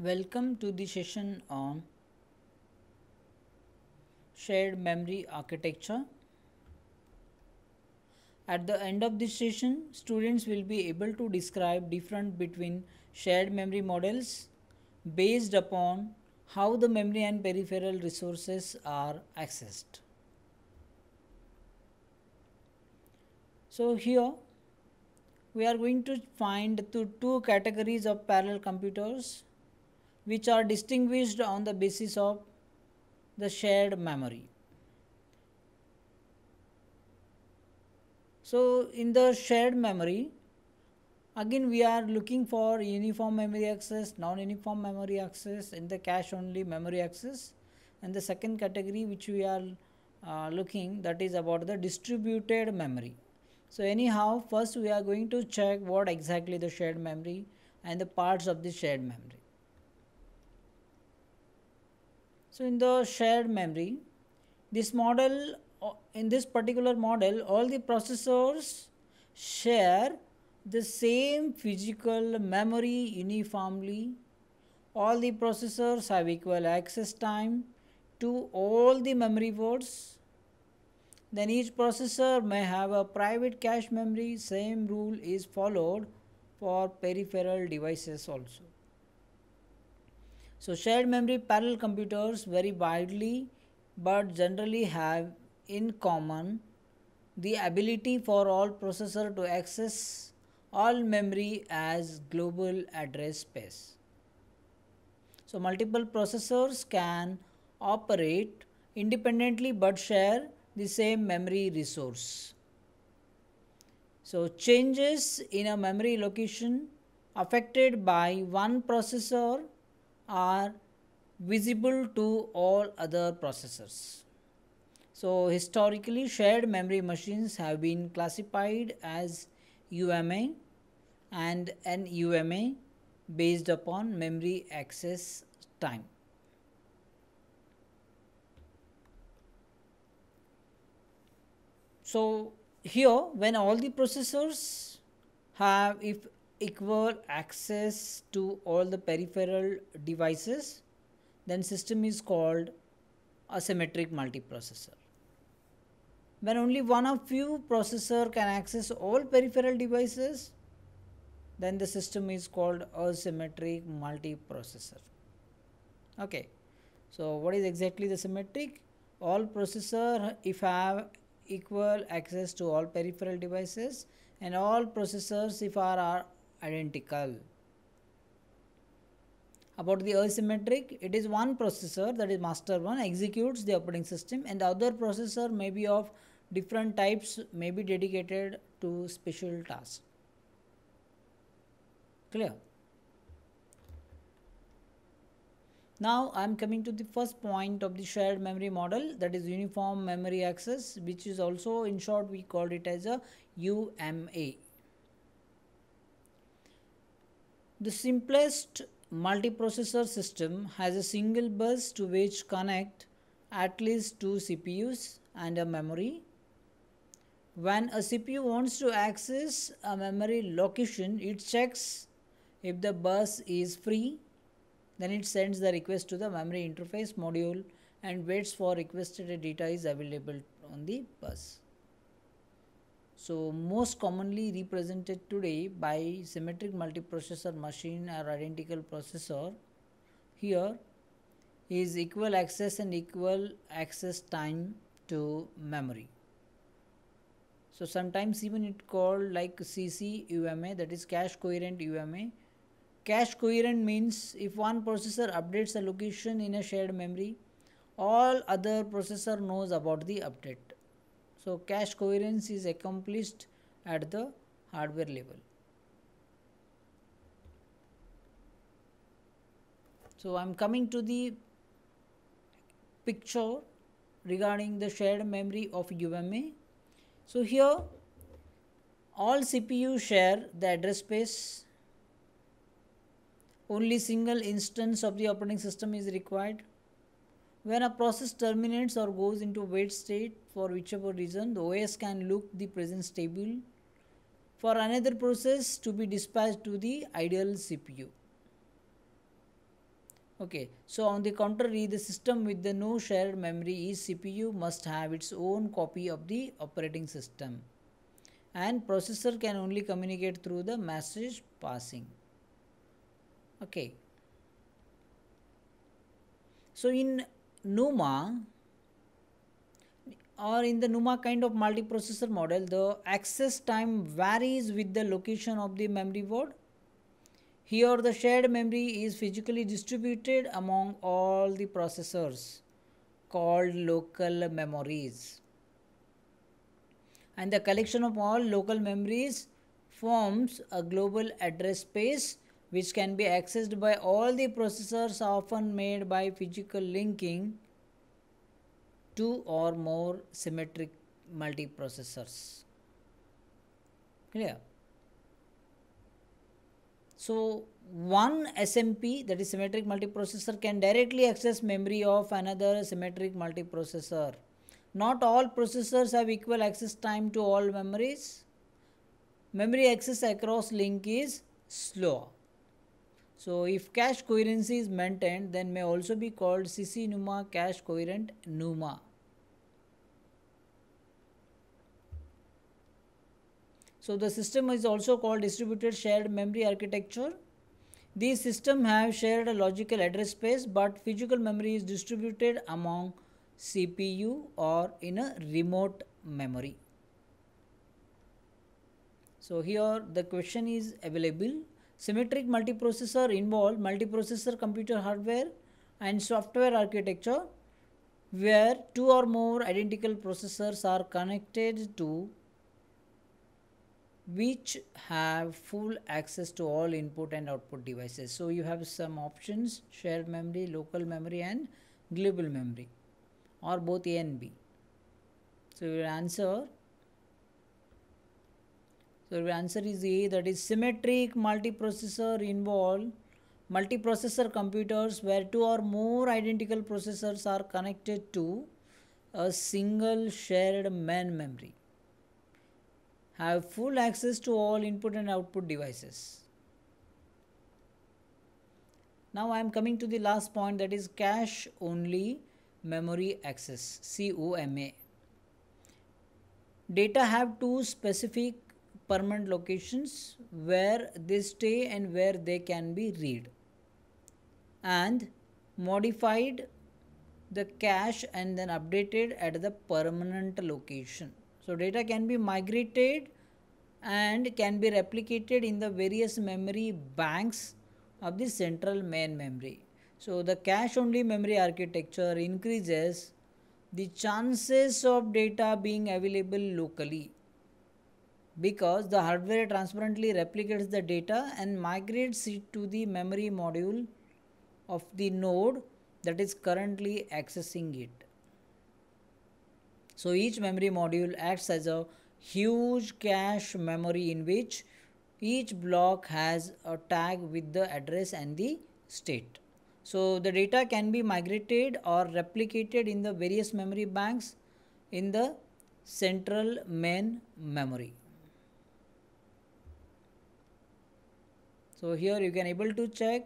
Welcome to the session on shared memory architecture. At the end of this session, students will be able to describe difference between shared memory models based upon how the memory and peripheral resources are accessed. So here we are going to find the two categories of parallel computers which are distinguished on the basis of the shared memory. So, in the shared memory, again we are looking for uniform memory access, non-uniform memory access, in the cache only memory access and the second category which we are uh, looking that is about the distributed memory. So anyhow first we are going to check what exactly the shared memory and the parts of the shared memory. So in the shared memory, this model, uh, in this particular model, all the processors share the same physical memory uniformly. All the processors have equal access time to all the memory words. Then each processor may have a private cache memory. Same rule is followed for peripheral devices also. So shared memory parallel computers vary widely but generally have in common the ability for all processor to access all memory as global address space. So multiple processors can operate independently but share the same memory resource. So changes in a memory location affected by one processor are visible to all other processors. So historically shared memory machines have been classified as UMA and NUMA based upon memory access time. So here when all the processors have if equal access to all the peripheral devices, then system is called asymmetric multiprocessor. When only one of few processor can access all peripheral devices, then the system is called asymmetric multiprocessor. Okay, so what is exactly the symmetric? All processor if have equal access to all peripheral devices and all processors if are, are identical. About the asymmetric, it is one processor that is master one executes the operating system and the other processor may be of different types may be dedicated to special tasks. Clear? Now I am coming to the first point of the shared memory model that is uniform memory access which is also in short we called it as a UMA The simplest multiprocessor system has a single bus to which connect at least two CPUs and a memory. When a CPU wants to access a memory location, it checks if the bus is free, then it sends the request to the memory interface module and waits for requested data is available on the bus. So most commonly represented today by symmetric multiprocessor machine or identical processor here is equal access and equal access time to memory. So sometimes even it called like CC UMA that is cache coherent UMA. Cache coherent means if one processor updates a location in a shared memory all other processor knows about the update so, cache coherence is accomplished at the hardware level. So, I am coming to the picture regarding the shared memory of UMA. So, here all CPU share the address space. Only single instance of the operating system is required. When a process terminates or goes into wait state for whichever reason, the OS can look the presence table for another process to be dispatched to the ideal CPU. Okay, so on the contrary, the system with the no shared memory is CPU must have its own copy of the operating system and processor can only communicate through the message passing okay so in NUMA or in the NUMA kind of multiprocessor model, the access time varies with the location of the memory board. Here the shared memory is physically distributed among all the processors called local memories. And the collection of all local memories forms a global address space which can be accessed by all the processors often made by physical linking two or more symmetric multiprocessors. Clear? So one SMP that is symmetric multiprocessor can directly access memory of another symmetric multiprocessor. Not all processors have equal access time to all memories. Memory access across link is slow. So if cache coherency is maintained then may also be called CC NUMA cache coherent NUMA. So the system is also called distributed shared memory architecture. These systems have shared a logical address space but physical memory is distributed among CPU or in a remote memory. So here the question is available Symmetric multiprocessor involve multiprocessor computer hardware and software architecture where two or more identical processors are connected to which have full access to all input and output devices. So you have some options shared memory, local memory and global memory or both A and B. So your answer so the answer is A that is symmetric multiprocessor involve multiprocessor computers where two or more identical processors are connected to a single shared main memory. Have full access to all input and output devices. Now I am coming to the last point that is cache only memory access COMA. Data have two specific permanent locations where they stay and where they can be read and modified the cache and then updated at the permanent location so data can be migrated and can be replicated in the various memory banks of the central main memory so the cache only memory architecture increases the chances of data being available locally because the hardware transparently replicates the data and migrates it to the memory module of the node that is currently accessing it. So each memory module acts as a huge cache memory in which each block has a tag with the address and the state. So the data can be migrated or replicated in the various memory banks in the central main memory. so here you can able to check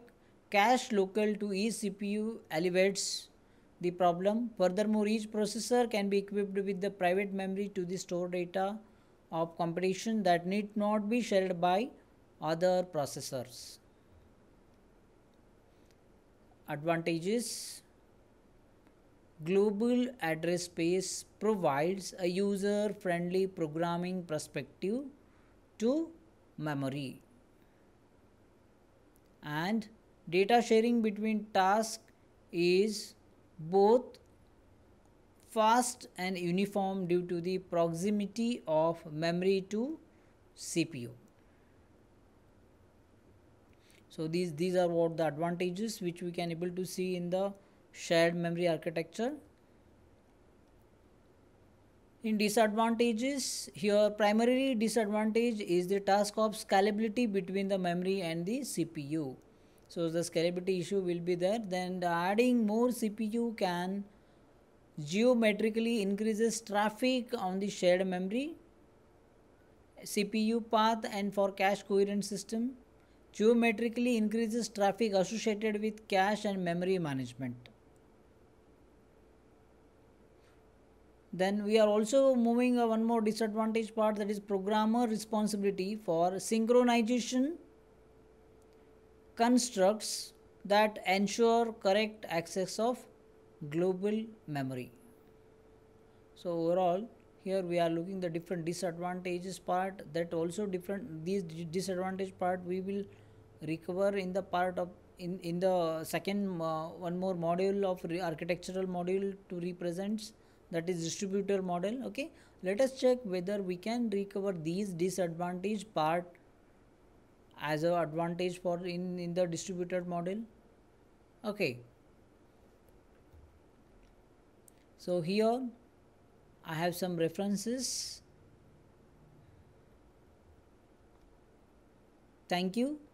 cache local to each CPU elevates the problem. Furthermore, each processor can be equipped with the private memory to the store data of computation that need not be shared by other processors. Advantages Global address space provides a user friendly programming perspective to memory and data sharing between tasks is both fast and uniform due to the proximity of memory to CPU. So these, these are what the advantages which we can able to see in the shared memory architecture in disadvantages, here primary disadvantage is the task of scalability between the memory and the CPU. So the scalability issue will be there. Then adding more CPU can geometrically increases traffic on the shared memory, CPU path and for cache coherent system. Geometrically increases traffic associated with cache and memory management. Then we are also moving one more disadvantage part that is programmer responsibility for synchronization constructs that ensure correct access of global memory. So overall here we are looking the different disadvantages part that also different these disadvantage part we will recover in the part of in, in the second uh, one more module of architectural module to represents that is distributor model okay let us check whether we can recover these disadvantage part as a advantage for in in the distributor model okay so here I have some references thank you